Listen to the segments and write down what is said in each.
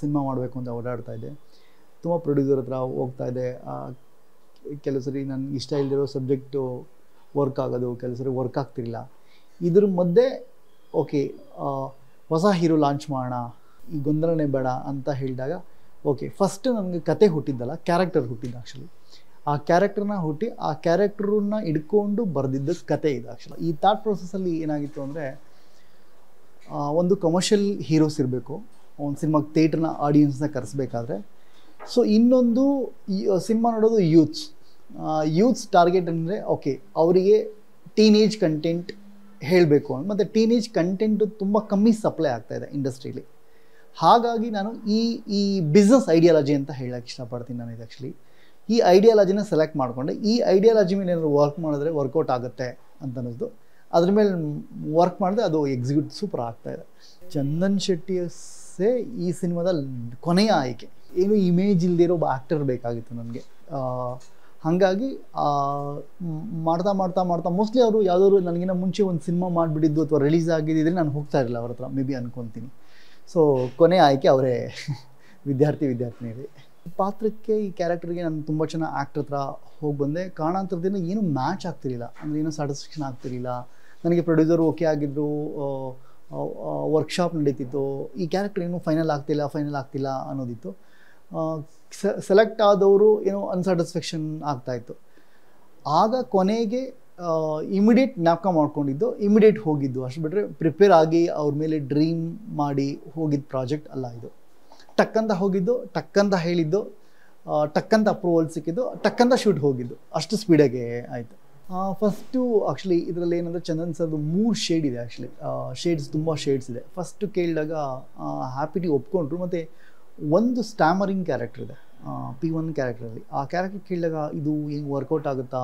cinema ಮಾಡಬೇಕು ಅಂತ ಓಡಾಡ್ತಾ ಇದ್ದೆ ತುಂಬ ಪ್ರೊಡ್ಯೂಸರ್ ಹತ್ರ ಹೋಗ್ತಾ ಇದೆ ಕೆಲವು ಸರಿ ನನಗೆ ಇಷ್ಟ ಇಲ್ಲದಿರೋ ಸಬ್ಜೆಕ್ಟು ವರ್ಕ್ ಆಗೋದು ಕೆಲವು ಸರಿ ವರ್ಕ್ ಆಗ್ತಿರಲಿಲ್ಲ ಇದ್ರ ಮಧ್ಯೆ ಓಕೆ ಹೊಸ ಹೀರೋ ಲಾಂಚ್ ಮಾಡೋಣ ಈ ಗೊಂದಲನೇ ಬೇಡ ಅಂತ ಹೇಳಿದಾಗ ಓಕೆ ಫಸ್ಟ್ ನನಗೆ ಕತೆ ಹುಟ್ಟಿದ್ದಲ್ಲ ಕ್ಯಾರೆಕ್ಟರ್ ಹುಟ್ಟಿದ್ದು ಆ್ಯಕ್ಚುಲಿ ಆ ಕ್ಯಾರೆಕ್ಟರ್ನ ಹುಟ್ಟಿ ಆ ಕ್ಯಾರೆಕ್ಟರನ್ನ ಹಿಡ್ಕೊಂಡು ಬರೆದಿದ್ದ ಕತೆ ಇದೆ ಆ್ಯಕ್ಚುಲಿ ಈ ಥಾಟ್ ಪ್ರೊಸೆಸಲ್ಲಿ ಏನಾಗಿತ್ತು ಅಂದರೆ ಒಂದು ಕಮರ್ಷಿಯಲ್ ಹೀರೋಸ್ ಇರಬೇಕು ಒಂದು ಸಿನಿಮಾಗೆ ಥಿಯೇಟ್ರನ್ನ ಆಡಿಯನ್ಸ್ನ ಕರೆಸ್ಬೇಕಾದ್ರೆ ಸೊ ಇನ್ನೊಂದು ಸಿನಿಮಾ ನೋಡೋದು ಯೂತ್ಸ್ ಯೂತ್ಸ್ ಟಾರ್ಗೆಟ್ ಅಂದರೆ ಓಕೆ ಅವರಿಗೆ ಟೀನೇಜ್ ಕಂಟೆಂಟ್ ಹೇಳಬೇಕು ಮತ್ತು ಟೀನೇಜ್ ಕಂಟೆಂಟು ತುಂಬ ಕಮ್ಮಿ ಸಪ್ಲೈ ಆಗ್ತಾಯಿದೆ ಇಂಡಸ್ಟ್ರೀಲಿ ಹಾಗಾಗಿ ನಾನು ಈ ಈ ಬಿಸ್ನೆಸ್ ಐಡಿಯಾಲಜಿ ಅಂತ ಹೇಳಕ್ಕೆ ಇಷ್ಟಪಡ್ತೀನಿ ನಾನು ಇದು ಆ್ಯಕ್ಚುಲಿ ಈ ಐಡಿಯಾಲಜಿನ ಸೆಲೆಕ್ಟ್ ಮಾಡಿಕೊಂಡೆ ಈ ಐಡಿಯಾಲಜಿ ಮೇಲೆ ಏನಾದರೂ ವರ್ಕ್ ಮಾಡಿದ್ರೆ ವರ್ಕೌಟ್ ಆಗುತ್ತೆ ಅಂತ ಅನ್ನೋದು ಅದ್ರ ಮೇಲೆ ವರ್ಕ್ ಮಾಡಿದ್ರೆ ಅದು ಎಕ್ಸಿಕ್ಯೂಟ್ ಸೂಪರ್ ಆಗ್ತಾಯಿದೆ ಚಂದನ್ ಶೆಟ್ಟಿ ಆಸೆ ಈ ಸಿನಿಮಾದ ಕೊನೆಯ ಆಯ್ಕೆ ಏನು ಇಮೇಜ್ ಇಲ್ಲದೆ ಒಬ್ಬ ಆ್ಯಕ್ಟರ್ ಬೇಕಾಗಿತ್ತು ನನಗೆ ಹಾಗಾಗಿ ಮಾಡ್ತಾ ಮಾಡ್ತಾ ಮಾಡ್ತಾ ಮೋಸ್ಟ್ಲಿ ಅವರು ಯಾವುದಾದ್ರು ನನಗಿನ್ನ ಮುಂಚೆ ಒಂದು ಸಿನಿಮಾ ಮಾಡಿಬಿಟ್ಟಿದ್ದು ಅಥವಾ ರಿಲೀಸ್ ಆಗಿದ್ದಿದ್ರೆ ನಾನು ಹೋಗ್ತಾ ಇರಲಿಲ್ಲ ಅವ್ರ ಹತ್ರ ಮೇ ಬಿ ಅನ್ಕೊತೀನಿ ಸೊ ಕೊನೆ ಆಯ್ಕೆ ಅವರೇ ವಿದ್ಯಾರ್ಥಿ ವಿದ್ಯಾರ್ಥಿನಿಯರೇ ಪಾತ್ರಕ್ಕೆ ಈ ಕ್ಯಾರೆಕ್ಟರ್ಗೆ ನಾನು ತುಂಬ ಚೆನ್ನಾಗಿ ಆ್ಯಕ್ಟರ್ ಹತ್ರ ಹೋಗಿ ಬಂದೆ ಕಾರಣಾಂತರದಿಂದ ಏನು ಮ್ಯಾಚ್ ಆಗ್ತಿರಲಿಲ್ಲ ಅಂದರೆ ಏನೂ ಸ್ಯಾಟಿಸ್ಫ್ಯಾಕ್ಷನ್ ಆಗ್ತಿರಲಿಲ್ಲ ನನಗೆ ಪ್ರೊಡ್ಯೂಸರ್ ಓಕೆ ಆಗಿದ್ದರು ವರ್ಕ್ಶಾಪ್ ನಡೀತಿತ್ತು ಈ ಕ್ಯಾರೆಕ್ಟರ್ ಏನು ಫೈನಲ್ ಆಗ್ತಿಲ್ಲ ಫೈನಲ್ ಆಗ್ತಿಲ್ಲ ಅನ್ನೋದಿತ್ತು ಸೆಲೆಕ್ಟ್ ಆದವರು ಏನೋ ಅನ್ಸ್ಯಾಟಿಸ್ಫ್ಯಾಕ್ಷನ್ ಆಗ್ತಾಯಿತ್ತು ಆಗ ಕೊನೆಗೆ ಇಮಿಡಿಯೇಟ್ ಜ್ಞಾಪಕ ಮಾಡ್ಕೊಂಡಿದ್ದು ಇಮಿಡಿಯೇಟ್ ಹೋಗಿದ್ದು ಅಷ್ಟು ಬಿಟ್ಟರೆ ಪ್ರಿಪೇರ್ ಆಗಿ ಅವ್ರ ಮೇಲೆ ಡ್ರೀಮ್ ಮಾಡಿ ಹೋಗಿದ್ದ ಪ್ರಾಜೆಕ್ಟ್ ಅಲ್ಲ ಇದು ಟಕ್ಕಂತ ಹೋಗಿದ್ದು ಟಕ್ಕಂತ ಹೇಳಿದ್ದು ಟಕ್ಕಂತ ಅಪ್ರೂವಲ್ ಸಿಕ್ಕಿದ್ದು ಟಕ್ಕಂತ ಶೂಟ್ ಹೋಗಿದ್ದು ಅಷ್ಟು ಸ್ಪೀಡಾಗೆ ಆಯಿತು ಫಸ್ಟು ಆ್ಯಕ್ಚುಲಿ ಇದರಲ್ಲಿ ಏನಂದರೆ ಚಂದನ್ ಸರ್ದು ಮೂರು ಶೇಡ್ ಇದೆ ಆ್ಯಕ್ಚುಲಿ ಶೇಡ್ಸ್ ತುಂಬ ಶೇಡ್ಸ್ ಇದೆ ಫಸ್ಟು ಕೇಳಿದಾಗ ಹ್ಯಾಪಿಟಿ ಒಪ್ಕೊಂಡ್ರು ಮತ್ತು ಒಂದು ಸ್ಟ್ಯಾಮರಿಂಗ್ ಕ್ಯಾರೆಕ್ಟರ್ ಇದೆ ಪಿ ಒನ್ ಕ್ಯಾರೆಕ್ಟರಲ್ಲಿ ಆ ಕ್ಯಾರೆಕ್ಟರ್ ಕೇಳಿದಾಗ ಇದು ಹೆಂಗೆ ವರ್ಕೌಟ್ ಆಗುತ್ತಾ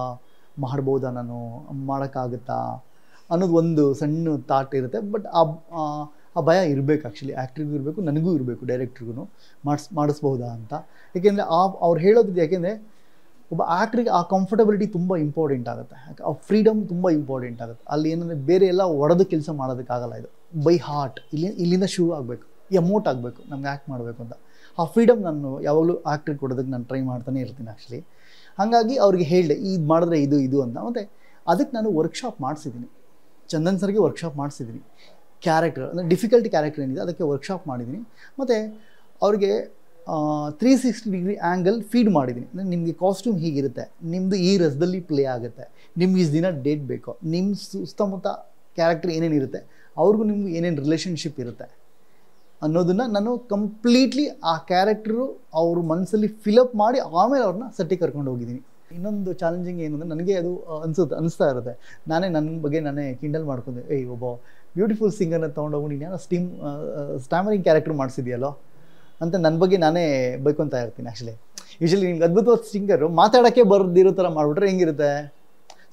ಮಾಡ್ಬೋದಾ ನಾನು ಮಾಡೋಕ್ಕಾಗುತ್ತಾ ಅನ್ನೋದು ಒಂದು ಸಣ್ಣ ಥಾಟ್ ಇರುತ್ತೆ ಬಟ್ ಆ ಆ ಭಯ ಇರಬೇಕು ಆ್ಯಕ್ಚುಲಿ ಆ್ಯಕ್ಟ್ರಿಗೂ ಇರಬೇಕು ನನಗೂ ಇರಬೇಕು ಡೈರೆಕ್ಟ್ರಿಗೂ ಮಾಡಿಸ್ ಮಾಡಿಸ್ಬೋದಾ ಅಂತ ಏಕೆಂದರೆ ಆ ಅವ್ರು ಹೇಳೋದಿದೆ ಯಾಕೆಂದರೆ ಒಬ್ಬ ಆ್ಯಕ್ಟ್ರಿಗೆ ಆ ಕಂಫರ್ಟಬಿಲಿಟಿ ತುಂಬ ಇಂಪಾರ್ಟೆಂಟ್ ಆಗುತ್ತೆ ಆ ಫ್ರೀಡಮ್ ತುಂಬ ಇಂಪಾರ್ಟೆಂಟ್ ಆಗುತ್ತೆ ಅಲ್ಲಿ ಏನಂದರೆ ಬೇರೆ ಎಲ್ಲ ಒಡೆದು ಕೆಲಸ ಮಾಡೋದಕ್ಕಾಗಲ್ಲ ಇದು ಬೈ ಹಾರ್ಟ್ ಇಲ್ಲಿ ಇಲ್ಲಿಂದ ಶೂ ಆಗಬೇಕು ಎಮೋಟ್ ಆಗಬೇಕು ನಮ್ಗೆ ಆ್ಯಕ್ಟ್ ಮಾಡಬೇಕು ಅಂತ ಆ ಫ್ರೀಡಮ್ ನಾನು ಯಾವಾಗಲೂ ಆ್ಯಕ್ಟ್ರಿಗೆ ಕೊಡೋದಕ್ಕೆ ನಾನು ಟ್ರೈ ಮಾಡ್ತಾನೆ ಇರ್ತೀನಿ ಆ್ಯಕ್ಚುಲಿ ಹಾಗಾಗಿ ಅವ್ರಿಗೆ ಹೇಳಿದೆ ಇದು ಮಾಡಿದ್ರೆ ಇದು ಇದು ಅಂತ ಮತ್ತು ಅದಕ್ಕೆ ನಾನು ವರ್ಕ್ಶಾಪ್ ಮಾಡಿಸಿದ್ದೀನಿ ಚಂದನ್ ಸರ್ಗೆ ವರ್ಕ್ಶಾಪ್ ಮಾಡಿಸಿದ್ದೀನಿ ಕ್ಯಾರೆಕ್ಟರ್ ಅಂದರೆ ಡಿಫಿಕಲ್ಟ್ ಕ್ಯಾರೆಕ್ಟರ್ ಏನಿದೆ ಅದಕ್ಕೆ ವರ್ಕ್ಶಾಪ್ ಮಾಡಿದ್ದೀನಿ ಮತ್ತು ಅವ್ರಿಗೆ three sixty degree angle feed ಮಾಡಿದ್ದೀನಿ ಅಂದರೆ ನಿಮಗೆ ಕಾಸ್ಟ್ಯೂಮ್ ಹೀಗಿರುತ್ತೆ ನಿಮ್ಮದು ಈ ರಸದಲ್ಲಿ ಪ್ಲೇ ಆಗುತ್ತೆ ನಿಮ್ಗೆ ಇಷ್ಟು ದಿನ ಡೇಟ್ ಬೇಕು ನಿಮ್ಮ ಸುತ್ತಮುತ್ತ ಕ್ಯಾರೆಕ್ಟರ್ ಏನೇನಿರುತ್ತೆ ಅವ್ರಿಗೂ ನಿಮ್ಗೆ ಏನೇನು ರಿಲೇಷನ್ಶಿಪ್ ಇರುತ್ತೆ ಅನ್ನೋದನ್ನು ನಾನು ಕಂಪ್ಲೀಟ್ಲಿ ಆ ಕ್ಯಾರೆಕ್ಟರು ಅವ್ರ ಮನಸ್ಸಲ್ಲಿ ಫಿಲಪ್ ಮಾಡಿ ಆಮೇಲೆ ಅವ್ರನ್ನ ಸಟ್ಟಿ ಕರ್ಕೊಂಡು ಹೋಗಿದ್ದೀನಿ ಇನ್ನೊಂದು ಚಾಲೆಂಜಿಂಗ್ ಏನು ಅಂದರೆ ನನಗೆ ಅದು ಅನ್ಸುತ್ತೆ ಅನಿಸ್ತಾ ಇರುತ್ತೆ ನಾನೇ ನನ್ನ ಬಗ್ಗೆ ನಾನೇ ಕಿಂಡಲ್ ಮಾಡ್ಕೊಂಡೆ ಏಯ್ ಒಬ್ಬ ಬ್ಯೂಟಿಫುಲ್ ಸಿಂಗರ್ನ ತೊಗೊಂಡೋಗಿ ನೀನು ಸ್ಟಿಮ್ ಸ್ಟ್ಯಾಮರಿಂಗ್ ಕ್ಯಾರೆಕ್ಟರ್ ಮಾಡಿಸಿದೆಯಲ್ಲೋ ಅಂತ ನನ್ನ ಬಗ್ಗೆ ನಾನೇ ಬೈಕೊತಾ ಇರ್ತೀನಿ ಆ್ಯಕ್ಚುಲಿ ಯೂಶಲಿ ನಿಮ್ಗೆ ಅದ್ಭುತವಾದ ಸಿಂಗರು ಮಾತಾಡೋಕ್ಕೆ ಬರ್ದಿರೋ ಥರ ಮಾಡಿಬಿಟ್ರೆ ಹೆಂಗಿರುತ್ತೆ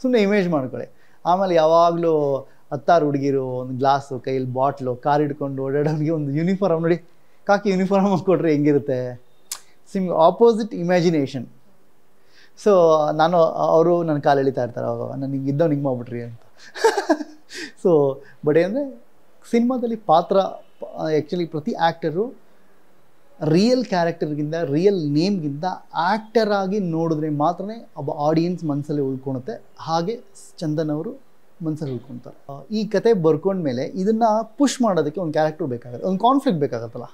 ಸುಮ್ಮನೆ ಇಮೇಜ್ ಮಾಡ್ಕೊಳ್ಳಿ ಆಮೇಲೆ ಯಾವಾಗಲೂ ಹತ್ತಾರು ಹುಡುಗಿರು ಒಂದು ಗ್ಲಾಸು ಕೈಯಲ್ಲಿ ಬಾಟ್ಲು ಕಾರ್ ಹಿಡ್ಕೊಂಡು ಓಡಾಡೋನಿಗೆ ಒಂದು ಯೂನಿಫಾರ್ಮ್ ನೋಡಿ ಕಾಕಿ ಯೂನಿಫಾರ್ಮ್ ಕೊಟ್ಟರೆ ಹೆಂಗಿರುತ್ತೆ ಸಿಮ್ ಆಪೋಸಿಟ್ ಇಮ್ಯಾಜಿನೇಷನ್ ಸೊ ನಾನು ಅವರು ನನ್ನ ಕಾಲು ಎಳಿತಾ ಇರ್ತಾರೆ ಅವಾಗ ನಾನು ಹಿಂಗೆ ಇದ್ದವ್ ಹಿಂಗೆ ಮಾಡ್ಬಿಟ್ರಿ ಅಂತ ಸೊ ಬಟ್ ಏನಂದರೆ ಸಿನಿಮಾದಲ್ಲಿ ಪಾತ್ರ ಆ್ಯಕ್ಚುಲಿ ಪ್ರತಿ ಆ್ಯಕ್ಟರು ರಿಯಲ್ ಕ್ಯಾರೆಕ್ಟರ್ಗಿಂತ ರಿಯಲ್ ನೇಮ್ಗಿಂತ ಆ್ಯಕ್ಟರಾಗಿ ನೋಡಿದ್ರೆ ಮಾತ್ರ ಒಬ್ಬ ಆಡಿಯನ್ಸ್ ಮನಸ್ಸಲ್ಲಿ ಉಳ್ಕೊಳುತ್ತೆ ಹಾಗೆ ಚಂದನ್ ಅವರು ಮನಸ್ಸಲ್ಲಿ ಉಳ್ಕೊಳ್ತಾರೆ ಈ ಕತೆ ಬರ್ಕೊಂಡ್ಮೇಲೆ ಇದನ್ನು ಪುಷ್ ಮಾಡೋದಕ್ಕೆ ಒಂದು ಕ್ಯಾರೆಕ್ಟರ್ ಬೇಕಾಗುತ್ತೆ ಒಂದು ಕಾನ್ಫ್ಲಿಕ್ಟ್ ಬೇಕಾಗತ್ತಲ್ಲ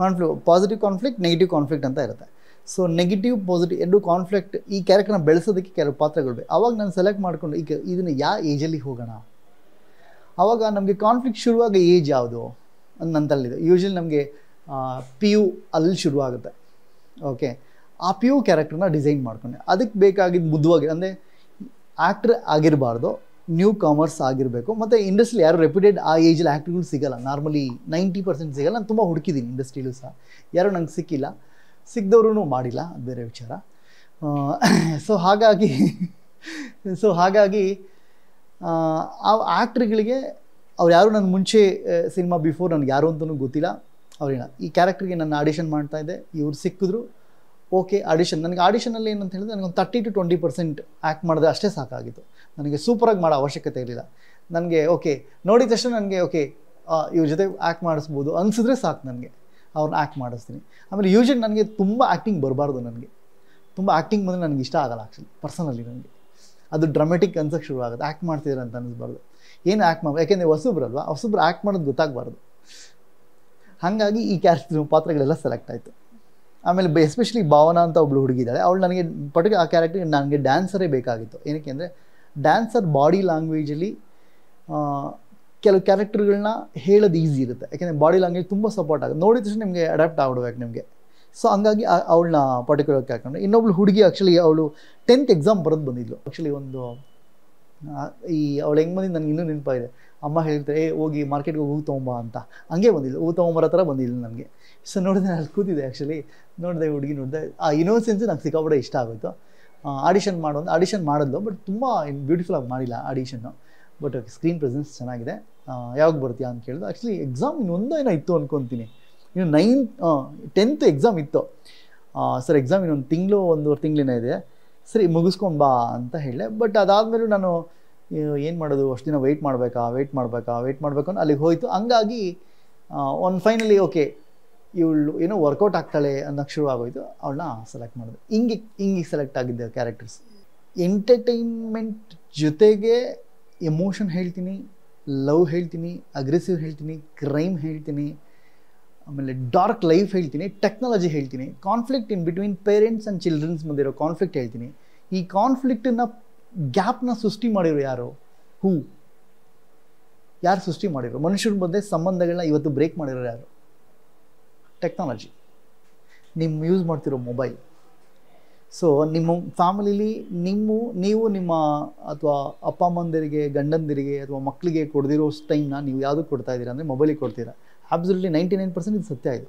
conflict positive conflict negative conflict ಅಂತ ಇರುತ್ತೆ ಸೊ ನೆಗೆಟಿವ್ ಪಾಸಿಟಿವ್ ಎರಡು ಕಾನ್ಫ್ಲಿಕ್ಟ್ ಈ ಕ್ಯಾರೆಕ್ಟರ್ನ ಬೆಳೆಸೋದಕ್ಕೆ ಕೆಲವು ಪಾತ್ರಗಳು ಬೇಕು ಅವಾಗ ನಾನು ಸೆಲೆಕ್ಟ್ ಮಾಡಿಕೊಂಡು ಈಗ ಇದನ್ನು ಯಾವ ಏಜಲ್ಲಿ ಹೋಗೋಣ ಆವಾಗ ನಮಗೆ ಕಾನ್ಫ್ಲಿಕ್ಟ್ ಶುರುವಾಗ ಏಜ್ ಯಾವುದು ಅಂತ ತಲ್ಲಿದೆ ಯೂಶ್ವಲಿ ನಮಗೆ ಪಿ ಯು ಅಲ್ಲಿ ಶುರುವಾಗುತ್ತೆ ಓಕೆ ಆ ಪಿ ಯು ಕ್ಯಾರೆಕ್ಟರ್ನ ಡಿಸೈನ್ ಮಾಡ್ಕೊಂಡೆ ಅದಕ್ಕೆ ಬೇಕಾಗಿದ್ದು ಮುದುವಾಗಿ ಅಂದರೆ ಆ್ಯಕ್ಟ್ರ್ ಆಗಿರಬಾರ್ದು ನ್ಯೂ ಕಾಮರ್ಸ್ ಆಗಿರಬೇಕು ಮತ್ತು ಇಂಡಸ್ಟ್ರಿಲಿ ಯಾರು ರೆಪ್ಯೂಟೆಡ್ ಆ ಏಜಲ್ಲಿ ಆ್ಯಕ್ಟ್ರಿಗಳು ಸಿಗಲ್ಲ ನಾರ್ಮಲಿ ನೈಂಟಿ ಪರ್ಸೆಂಟ್ ಸಿಗಲ್ಲ ನಾನು ತುಂಬ ಹುಡುಕಿದ್ದೀನಿ ಇಂಡಸ್ಟ್ರಿಲೂ ಸಹ ಯಾರು ನಂಗೆ ಸಿಕ್ಕಿಲ್ಲ ಸಿಕ್ಕಿದವ್ರೂ ಮಾಡಿಲ್ಲ ಬೇರೆ ವಿಚಾರ ಸೊ ಹಾಗಾಗಿ ಸೊ ಹಾಗಾಗಿ ಆ ಆ್ಯಕ್ಟ್ರ್ಗಳಿಗೆ ಅವ್ರು ಯಾರು ನನ್ನ ಮುಂಚೆ ಸಿನಿಮಾ ಬಿಫೋರ್ ನನಗೆ ಯಾರು ಅಂತಲೂ ಗೊತ್ತಿಲ್ಲ ಅವ್ರಿನ ಈ ಕ್ಯಾರೆಕ್ಟ್ರಿಗೆ ನನ್ನ ಆಡಿಷನ್ ಮಾಡ್ತಾ ಇದ್ದೆ ಇವ್ರು ಸಿಕ್ಕಿದ್ರು ಓಕೆ ಆಡಿಷನ್ ನನಗೆ ಆಡಿಷನಲ್ಲಿ ಏನಂತ ಹೇಳಿದ್ರೆ ನನಗೊಂದು thirty to twenty percent act ಮಾಡಿದ್ರೆ ಅಷ್ಟೇ ಸಾಕಾಗಿತ್ತು ನನಗೆ ಸೂಪರಾಗಿ ಮಾಡೋ ಅವಶ್ಯಕತೆ ಇರಲಿಲ್ಲ ನನಗೆ ಓಕೆ ನೋಡಿದ ತಕ್ಷಣ ನನಗೆ ಓಕೆ ಇವ್ರ ಜೊತೆ ಆ್ಯಕ್ಟ್ ಮಾಡಿಸ್ಬೋದು ಅನಿಸಿದ್ರೆ ಸಾಕು ನನಗೆ ಅವ್ರನ್ನ ಆ್ಯಕ್ಟ್ ಮಾಡಿಸ್ತೀನಿ ಆಮೇಲೆ ಯೂಶಲಿ ನನಗೆ ತುಂಬ ಆ್ಯಕ್ಟಿಂಗ್ ಬರಬಾರ್ದು ನನಗೆ ತುಂಬ ಆ್ಯಕ್ಟಿಂಗ್ ಬಂದರೆ ನನಗೆ ಇಷ್ಟ ಆಗಲ್ಲ ಆ್ಯಕ್ಚುಲಿ ಪರ್ಸನಲಿ ನನಗೆ ಅದು ಡ್ರಮೆಟಿಕ್ ಅನ್ಸಕ್ಕೆ ಶುರು ಆಗುತ್ತೆ ಆ್ಯಕ್ಟ್ ಮಾಡ್ತಿದ್ದೀರ ಅಂತ ಅನ್ನಿಸ್ಬಾರ್ದು ಏನು ಆ್ಯಕ್ಟ್ ಮಾಡಿ ಯಾಕೆಂದರೆ ಹೊಸಬ್ರಲ್ವಾ ಹೊಸಬ್ರು ಆ್ಯಕ್ಟ್ ಮಾಡೋದು ಗೊತ್ತಾಗಬಾರ್ದು ಹಾಗಾಗಿ ಈ ಕ್ಯಾರೆಕ್ಟರ್ ಪಾತ್ರಗಳೆಲ್ಲ ಸೆಲೆಕ್ಟ್ ಆಯಿತು ಆಮೇಲೆ ಎಸ್ಪೆಷಲಿ ಭಾವನಾ ಅಂತ ಒಬ್ಳು ಹುಡುಗಿದಾಳೆ ಅವಳು ನನಗೆ ಪರ್ಟಿಕ್ಯುಲರ್ ಆ ಕ್ಯಾರೆಕ್ಟರ್ ನನಗೆ ಡ್ಯಾನ್ಸರೇ ಬೇಕಾಗಿತ್ತು ಏನಕ್ಕೆ ಅಂದರೆ ಡ್ಯಾನ್ಸರ್ ಬಾಡಿ ಲ್ಯಾಂಗ್ವೇಜಲ್ಲಿ ಕೆಲವು ಕ್ಯಾರೆಕ್ಟರ್ಗಳನ್ನ ಹೇಳೋದು ಈಸಿ ಇರುತ್ತೆ ಯಾಕೆಂದರೆ ಬಾಡಿ ಲ್ಯಾಂಗ್ವೇಜ್ ತುಂಬ ಸಪೋರ್ಟ್ ಆಗುತ್ತೆ ನೋಡಿದ ತಕ್ಷಣ ನಿಮಗೆ ಅಡಾಪ್ಟ್ ಆಗ್ಬಿಡ್ಬೇಕು ನಿಮಗೆ ಸೊ ಹಂಗಾಗಿ ಅವಳನ್ನ ಪರ್ಟಿಕ್ಯುಲರ್ ಕ್ಯಾರೆಕ್ಟರ್ ಇನ್ನೊಬ್ಳು ಹುಡುಗಿ ಆ್ಯಕ್ಚುಲಿ ಅವಳು ಟೆಂತ್ ಎಕ್ಸಾಮ್ ಬರೋದು ಬಂದಿದ್ಲು ಆ್ಯಕ್ಚುಲಿ ಒಂದು ಈ ಅವಳು ಹೆಂಗೆ ಬಂದಿದ್ದು ನನಗೆ ಇನ್ನೂ ನೆನಪಾಗಿದೆ ಅಮ್ಮ ಹೇಳ್ತಾರೆ ಏ ಹೋಗಿ ಮಾರ್ಕೆಟ್ಗೆ ಹೋಗಿ ಹೂ ಅಂತ ಹಂಗೆ ಬಂದಿಲ್ಲ ಹೂ ತೊಗೊಂಬರ ಥರ ಬಂದಿಲ್ಲ ನನಗೆ ಸೊ ನೋಡಿದೆ ಅಲ್ಲಿ ಕೂತಿದೆ ಆ್ಯಕ್ಚುಲಿ ನೋಡಿದೆ ಹುಡುಗಿ ನೋಡಿದೆ ಆ ಇನ್ನೋಸೆನ್ಸ್ ನಂಗೆ ಸಿಕ್ಕಾಪಡೆ ಇಷ್ಟ ಆಗೋಯ್ತು ಆಡಿಷನ್ ಮಾಡೋ ಆಡಿಷನ್ ಮಾಡಿದ್ಲು ಬಟ್ ತುಂಬ ಬ್ಯೂಟಿಫುಲ್ಲಾಗಿ ಮಾಡಿಲ್ಲ ಆಡಿಷನ್ನು ಬಟ್ ಸ್ಕ್ರೀನ್ ಪ್ರೆಸೆನ್ಸ್ ಚೆನ್ನಾಗಿದೆ ಯಾವಾಗ ಬರ್ತೀಯಾ ಅಂತ ಕೇಳಿದ್ರು ಆ್ಯಕ್ಚುಲಿ ಎಕ್ಸಾಮ್ ಇನ್ನೊಂದೋ ಏನೋ ಇತ್ತು ಅಂದ್ಕೊತೀನಿ ಇನ್ನು ನೈನ್ ಟೆಂತ್ ಎಕ್ಸಾಮ್ ಇತ್ತು ಸರ್ ಎಕ್ಸಾಮ್ ಇನ್ನೊಂದು ತಿಂಗಳು ಒಂದೂವರೆ ತಿಂಗಳಿನ ಇದೆ ಸರಿ ಮುಗಿಸ್ಕೊಂಡು ಬಾ ಅಂತ ಹೇಳಿದೆ ಬಟ್ ಅದಾದಮೇಲೂ ನಾನು ಏನು ಮಾಡೋದು ಅಷ್ಟು ದಿನ ವೆಯ್ಟ್ ಮಾಡಬೇಕಾ ವೆಯ್ಟ್ ಮಾಡಬೇಕಾ ವೆಯ್ಟ್ ಮಾಡಬೇಕು ಅಂತ ಅಲ್ಲಿಗೆ ಹೋಯಿತು ಹಂಗಾಗಿ ಒಂದು ಫೈನಲಿ ಓಕೆ ಇವಳು ಏನೋ ವರ್ಕೌಟ್ ಆಗ್ತಾಳೆ ಅನ್ನೋಕ್ಕೆ ಶುರು ಆಗೋಯ್ತು ಅವಳನ್ನ ಸೆಲೆಕ್ಟ್ ಮಾಡಿದೆ ಹಿಂಗೆ ಹಿಂಗೆ ಸೆಲೆಕ್ಟ್ ಆಗಿದ್ದೆ ಕ್ಯಾರೆಕ್ಟರ್ಸ್ ಎಂಟರ್ಟೈನ್ಮೆಂಟ್ ಜೊತೆಗೆ ಎಮೋಷನ್ ಹೇಳ್ತೀನಿ ಲವ್ ಹೇಳ್ತೀನಿ ಅಗ್ರೆಸಿವ್ ಹೇಳ್ತೀನಿ ಕ್ರೈಮ್ ಹೇಳ್ತೀನಿ ಆಮೇಲೆ ಡಾರ್ಕ್ ಲೈಫ್ ಹೇಳ್ತೀನಿ ಟೆಕ್ನಾಲಜಿ ಹೇಳ್ತೀನಿ conflict in between parents and childrens ಮುಂದಿರೋ ಕಾನ್ಫ್ಲಿಕ್ಟ್ ಹೇಳ್ತೀನಿ ಈ ಕಾನ್ಫ್ಲಿಕ್ಟನ್ನು ಗ್ಯಾಪ್ನ ಸೃಷ್ಟಿ ಮಾಡಿರು ಯಾರು ಹೂ ಯಾರು ಸೃಷ್ಟಿ ಮಾಡಿರು ಮನುಷ್ಯರ ಮಧ್ಯೆ ಸಂಬಂಧಗಳನ್ನ ಇವತ್ತು ಬ್ರೇಕ್ ಮಾಡಿರೋ ಯಾರು ಟೆಕ್ನಾಲಜಿ ನಿಮ್ಮ ಯೂಸ್ ಮಾಡ್ತಿರೋ ಮೊಬೈಲ್ ಸೊ ನಿಮ್ಮ ಫ್ಯಾಮಿಲಿಲಿ ನಿಮ್ಮ ನೀವು ನಿಮ್ಮ ಅಥವಾ ಅಪ್ಪ ಅಮ್ಮಂದಿರಿಗೆ ಗಂಡಂದಿರಿಗೆ ಅಥವಾ ಮಕ್ಕಳಿಗೆ ಕೊಡದಿರೋ ಟೈಮ್ನ ನೀವು ಯಾವುದು ಕೊಡ್ತಾ ಇದ್ದೀರಾ ಅಂದರೆ ಮೊಬೈಲಿಗೆ ಕೊಡ್ತೀರಾ ಅಬ್ಸಲ್ಯೂಟ್ಲಿ ನೈಂಟಿ ನೈನ್ ಪರ್ಸೆಂಟ್ ಇದು ಸತ್ಯ ಇದು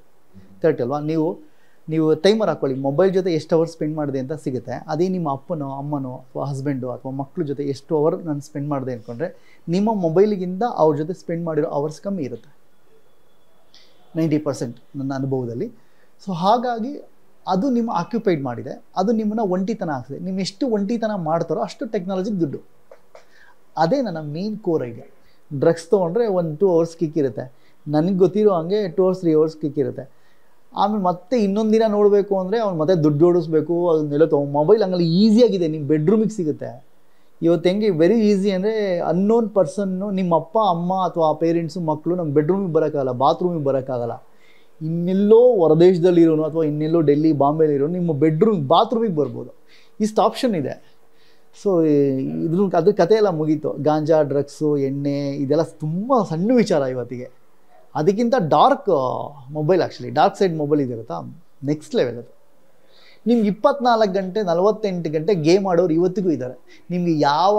ಕರೆಕ್ಟ್ ಅಲ್ವಾ ನೀವು ನೀವು ಟೈಮರ್ ಹಾಕೊಳ್ಳಿ ಮೊಬೈಲ್ ಜೊತೆ ಎಷ್ಟು ಅವರ್ ಸ್ಪೆಂಡ್ ಮಾಡಿದೆ ಅಂತ ಸಿಗುತ್ತೆ ಅದೇ ನಿಮ್ಮ ಅಪ್ಪನೋ ಅಮ್ಮನೋ ಅಥವಾ ಹಸ್ಬೆಂಡು ಅಥವಾ ಮಕ್ಕಳ ಜೊತೆ ಎಷ್ಟು ಅವರ್ ನಾನು ಸ್ಪೆಂಡ್ ಮಾಡಿದೆ ಅಂದ್ಕೊಂಡ್ರೆ ನಿಮ್ಮ ಮೊಬೈಲಿಗಿಂತ ಅವ್ರ ಜೊತೆ ಸ್ಪೆಂಡ್ ಮಾಡಿರೋ ಅವರ್ಸ್ ಕಮ್ಮಿ ಇರುತ್ತೆ ನೈಂಟಿ ಪರ್ಸೆಂಟ್ ನನ್ನ ಅನುಭವದಲ್ಲಿ ಸೊ ಹಾಗಾಗಿ ಅದು ನಿಮ್ಮ ಆಕ್ಯುಪೈಡ್ ಮಾಡಿದೆ ಅದು ನಿಮ್ಮನ್ನ ಒಂಟಿತನ ಆಗ್ತದೆ ನೀವು ಎಷ್ಟು ಒಂಟಿತನ ಮಾಡ್ತಾರೋ ಅಷ್ಟು ಟೆಕ್ನಾಲಜಿ ದುಡ್ಡು ಅದೇ ನನ್ನ ಮೇನ್ ಕೋರ್ ಐಡಿಯಾ ಡ್ರಗ್ಸ್ ತೊಗೊಂಡ್ರೆ ಒಂದು ಟೂ ಅವರ್ಸ್ ಕಿಕ್ಕಿರುತ್ತೆ ನನಗೆ ಗೊತ್ತಿರೋ ಹಂಗೆ ಟೂ ಅವರ್ಸ್ ತ್ರೀ ಅವರ್ಸ್ ಕಿಕ್ಕಿರುತ್ತೆ ಆಮೇಲೆ ಮತ್ತೆ ಇನ್ನೊಂದು ದಿನ ನೋಡಬೇಕು ಅಂದರೆ ಅವ್ನು ಮತ್ತೆ ದುಡ್ಡು ಜೋಡಿಸ್ಬೇಕು ಅದನ್ನೆಲ್ಲ ತೊಗೊ ಮೊಬೈಲ್ ಹಂಗಲ್ಲಿ ಈಸಿಯಾಗಿದೆ ನಿಮ್ಮ ಬೆಡ್ರೂಮಿಗೆ ಸಿಗುತ್ತೆ ಇವತ್ತು ಹೆಂಗೆ ವೆರಿ ಈಸಿ ಅಂದರೆ ಅನ್ನೋನ್ ಪರ್ಸನ್ನು ನಿಮ್ಮ ಅಪ್ಪ ಅಮ್ಮ ಅಥವಾ ಆ ಪೇರೆಂಟ್ಸು ಮಕ್ಕಳು ನಮ್ಮ ಬೆಡ್ರೂಮಿಗೆ ಬರೋಕ್ಕಾಗಲ್ಲ ಬಾತ್ರೂಮಿಗೆ ಬರೋಕ್ಕಾಗಲ್ಲ ಇನ್ನೆಲ್ಲೋ ಹೊರದೇಶದಲ್ಲಿರೋನು ಅಥವಾ ಇನ್ನೆಲ್ಲೋ ಡೆಲ್ಲಿ ಬಾಂಬೆಲಿರೋನು ನಿಮ್ಮ ಬೆಡ್ರೂಮ್ ಬಾತ್ರೂಮಿಗೆ ಬರ್ಬೋದು ಇಷ್ಟು ಆಪ್ಷನ್ ಇದೆ ಸೊ ಇದ್ರ ಅದ್ರ ಕಥೆ ಎಲ್ಲ ಮುಗೀತು ಗಾಂಜಾ ಡ್ರಗ್ಸು ಎಣ್ಣೆ ಇದೆಲ್ಲ ತುಂಬ ಸಣ್ಣ ವಿಚಾರ ಇವತ್ತಿಗೆ ಅದಕ್ಕಿಂತ dark mobile actually dark side mobile ಇದಿರುತ್ತಾ ನೆಕ್ಸ್ಟ್ ಲೆವೆಲ್ ಅದು ನಿಮ್ಗೆ ಇಪ್ಪತ್ನಾಲ್ಕು ಗಂಟೆ ನಲವತ್ತೆಂಟು ಗಂಟೆ ಗೇಮ್ ಆಡೋರು ಇವತ್ತಿಗೂ ಇದ್ದಾರೆ ನಿಮಗೆ ಯಾವ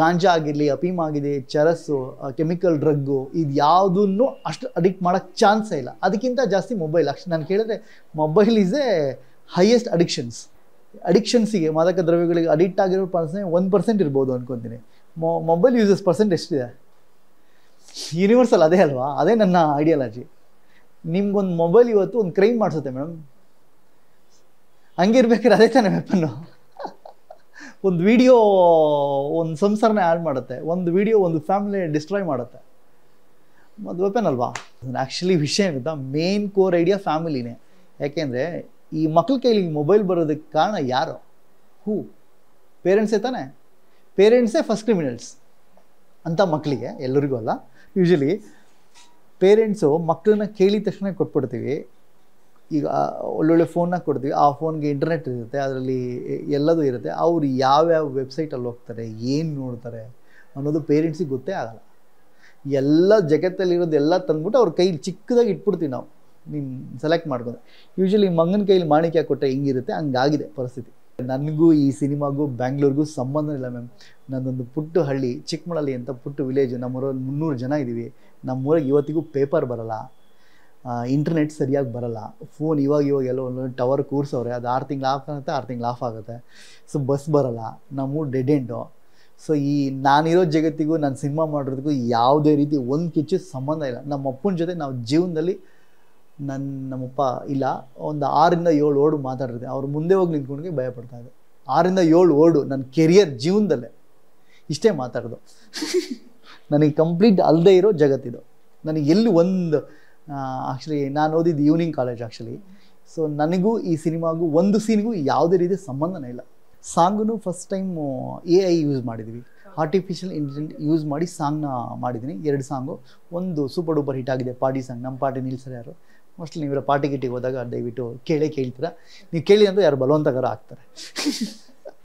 ಗಾಂಜಾ ಆಗಿರಲಿ ಅಪೀಮ್ ಆಗಿದೆ ಚರಸ್ಸು ಕೆಮಿಕಲ್ ಡ್ರಗ್ಗು ಇದು ಯಾವುದನ್ನು ಅಷ್ಟು ಅಡಿಕ್ಟ್ ಮಾಡೋಕ್ಕೆ ಚಾನ್ಸೇ ಇಲ್ಲ ಅದಕ್ಕಿಂತ ಜಾಸ್ತಿ ಮೊಬೈಲ್ ಅಷ್ಟು ನಾನು ಕೇಳಿದ್ರೆ mobile is a highest addictions ಅಡಿಕ್ಷನ್ಸಿಗೆ ಮಾದಕ ದ್ರವ್ಯಗಳಿಗೆ ಅಡಿಕ್ಟ್ ಆಗಿರೋ ಪರ್ಸೆಂಟ್ ಒನ್ ಪರ್ಸೆಂಟ್ ಇರ್ಬೋದು ಅನ್ಕೊತೀನಿ ಮೊಬೈಲ್ ಯೂಸಸ್ ಪರ್ಸೆಂಟ್ ಎಷ್ಟಿದೆ ಯೂನಿವರ್ಸಲ್ ಅದೇ ಅಲ್ವಾ ಅದೇ ನನ್ನ ಐಡಿಯಾಲಜಿ ನಿಮ್ಗೊಂದು ಮೊಬೈಲ್ ಇವತ್ತು ಒಂದು ಕ್ರೈಮ್ ಮಾಡಿಸುತ್ತೆ ಮೇಡಮ್ ಹಂಗಿರ್ಬೇಕಾದ್ರೆ ಅದೇ ತಾನೇ ವೆಪನ್ನು ಒಂದು ವಿಡಿಯೋ ಒಂದು ಸಂಸಾರನೇ ಆ್ಯಡ್ ಮಾಡುತ್ತೆ ಒಂದು ವಿಡಿಯೋ ಒಂದು ಫ್ಯಾಮಿಲಿ ಡಿಸ್ಟ್ರಾಯ್ ಮಾಡುತ್ತೆ ಮತ್ತು ವೆಪನ್ ಅಲ್ವಾ ಆ್ಯಕ್ಚುಲಿ ವಿಷಯ ಗೊತ್ತಾ ಮೇನ್ ಕೋರ್ ಐಡಿಯಾ ಫ್ಯಾಮಿಲಿನೇ ಯಾಕೆಂದರೆ ಈ ಮಕ್ಳ ಕೈಲಿ ಮೊಬೈಲ್ ಬರೋದಕ್ಕೆ ಕಾರಣ ಯಾರು ಹೂ ಪೇರೆಂಟ್ಸೇ ತಾನೇ ಪೇರೆಂಟ್ಸೇ ಫಸ್ಟ್ ಕ್ರಿಮಿನಲ್ಸ್ ಅಂಥ ಮಕ್ಕಳಿಗೆ ಎಲ್ಲರಿಗೂ ಅಲ್ಲ ಯೂಶಲಿ ಪೇರೆಂಟ್ಸು ಮಕ್ಕಳನ್ನ ಕೇಳಿದ ತಕ್ಷಣ ಕೊಟ್ಬಿಡ್ತೀವಿ ಈಗ ಒಳ್ಳೊಳ್ಳೆ ಫೋನ್ನ ಕೊಡ್ತೀವಿ ಆ ಫೋನ್ಗೆ ಇಂಟರ್ನೆಟ್ ಇರುತ್ತೆ ಅದರಲ್ಲಿ ಎಲ್ಲದೂ ಇರುತ್ತೆ ಅವ್ರು ಯಾವ್ಯಾವ ವೆಬ್ಸೈಟಲ್ಲಿ ಹೋಗ್ತಾರೆ ಏನು ನೋಡ್ತಾರೆ ಅನ್ನೋದು ಪೇರೆಂಟ್ಸಿಗೆ ಗೊತ್ತೇ ಆಗಲ್ಲ ಎಲ್ಲ ಜಗತ್ತಲ್ಲಿರೋದು ಎಲ್ಲ ತಂದ್ಬಿಟ್ಟು ಅವ್ರ ಕೈಲಿ ಚಿಕ್ಕದಾಗಿ ಇಟ್ಬಿಡ್ತೀವಿ ನಾವು ನೀನು ಸೆಲೆಕ್ಟ್ ಮಾಡ್ಕೊಂಡು ಯೂಶ್ವಲಿ ಮಂಗನ ಕೈಲಿ ಮಾಣಿಕ್ಯ ಕೊಟ್ಟರೆ ಹೆಂಗಿರುತ್ತೆ ಹಂಗಾಗಿದೆ ಪರಿಸ್ಥಿತಿ ನನಗೂ ಈ ಸಿನಿಮಾಗೂ ಬ್ಯಾಂಗ್ಳೂರಿಗೂ ಸಂಬಂಧ ಇಲ್ಲ ಮ್ಯಾಮ್ ನನ್ನೊಂದು ಪುಟ್ಟ ಹಳ್ಳಿ ಚಿಕ್ಕಮಳಲ್ಲಿ ಅಂತ ಪುಟ್ಟ ವಿಲೇಜ್ ನಮ್ಮೂರಲ್ಲಿ ಮುನ್ನೂರು ಜನ ಇದ್ದೀವಿ ನಮ್ಮೂರಿಗೆ ಇವತ್ತಿಗೂ ಪೇಪರ್ ಬರಲ್ಲ ಇಂಟರ್ನೆಟ್ ಸರಿಯಾಗಿ ಬರಲ್ಲ ಫೋನ್ ಇವಾಗ ಇವಾಗ ಎಲ್ಲೋ ಒಂದೊಂದು ಟವರ್ ಕೂರಿಸೋರೆ ಅದು ಆರು ತಿಂಗಳು ಆಫ್ ಆಗುತ್ತೆ ಆರು ತಿಂಗಳು ಆಫ್ ಆಗುತ್ತೆ ಸೊ ಬಸ್ ಬರಲ್ಲ ನಮ್ಮೂರು ಡೆಡ್ ಎಂಡು ಸೊ ಈ ನಾನಿರೋ ಜಗತ್ತಿಗೂ ನಾನು ಸಿನಿಮಾ ಮಾಡೋದಕ್ಕೂ ಯಾವುದೇ ರೀತಿ ಒಂದು ಕಿಚ್ಚು ಸಂಬಂಧ ಇಲ್ಲ ನಮ್ಮ ಅಪ್ಪನ ಜೊತೆ ನಾವು ಜೀವನದಲ್ಲಿ ನನ್ನ ನಮ್ಮಪ್ಪ ಇಲ್ಲ ಒಂದು ಆರಿಂದ ಏಳು ಓಡು ಮಾತಾಡಿದೆ ಅವ್ರು ಮುಂದೆ ಹೋಗಿ ಭಯ ಭಯಪಡ್ತಾ ಇದ್ದೆ ಆರಿಂದ ಏಳು ಓಡು ನನ್ನ ಕೆರಿಯರ್ ಜೀವನದಲ್ಲೇ ಇಷ್ಟೇ ಮಾತಾಡ್ದು ನನಗೆ ಕಂಪ್ಲೀಟ್ ಅಲ್ಲದೆ ಇರೋ ಜಗತ್ತಿದು ನನಗೆ ಎಲ್ಲಿ ಒಂದು ಆ್ಯಕ್ಚುಲಿ ನಾನು ಓದಿದ್ದು ಈವ್ನಿಂಗ್ ಕಾಲೇಜ್ ಆ್ಯಕ್ಚುಲಿ ಸೊ ನನಗೂ ಈ ಸಿನಿಮಾಗೂ ಒಂದು ಸೀನ್ಗೂ ಯಾವುದೇ ರೀತಿ ಸಂಬಂಧನೇ ಇಲ್ಲ song first time A I use ಮಾಡಿದ್ವಿ ಆರ್ಟಿಫಿಷಿಯಲ್ ಇಂಟೆಲಿಜೆಂಟ್ ಯೂಸ್ ಮಾಡಿ ಸಾಂಗ್ನ ಮಾಡಿದ್ದೀನಿ ಎರಡು ಸಾಂಗು ಒಂದು ಸೂಪರ್ ಡೂಪರ್ ಹಿಟ್ ಆಗಿದೆ ಪಾರ್ಟಿ ಸಾಂಗ್ ನಮ್ಮ ಪಾರ್ಟಿ ನಿಲ್ಸರ್ ಯಾರು ಮೋಸ್ಟ್ಲಿ ನೀವು ಪಾರ್ಟಿ ಗಿಟ್ಟಿಗೆ ಹೋದಾಗ ದಯವಿಟ್ಟು ಕೇಳೇ ಕೇಳ್ತೀರಾ ನೀವು ಕೇಳಿ ಅಂದರೆ ಯಾರು ಬಲವಂತಗಾರ ಆಗ್ತಾರೆ